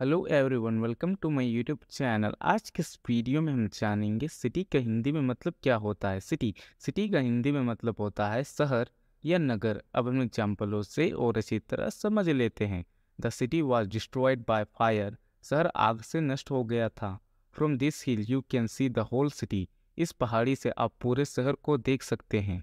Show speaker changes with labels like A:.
A: hello everyone welcome to my YouTube channel आज के इस वीडियो में हम जानेंगे सिटी का हिंदी में मतलब क्या होता है सिटी सिटी का हिंदी में मतलब होता है शहर या नगर अब हम एग्जाम्पलों से और अच्छी तरह समझ लेते हैं the city was destroyed by fire शहर आग से नष्ट हो गया था from this hill you can see the whole city इस पहाड़ी से आप पूरे शहर को देख सकते हैं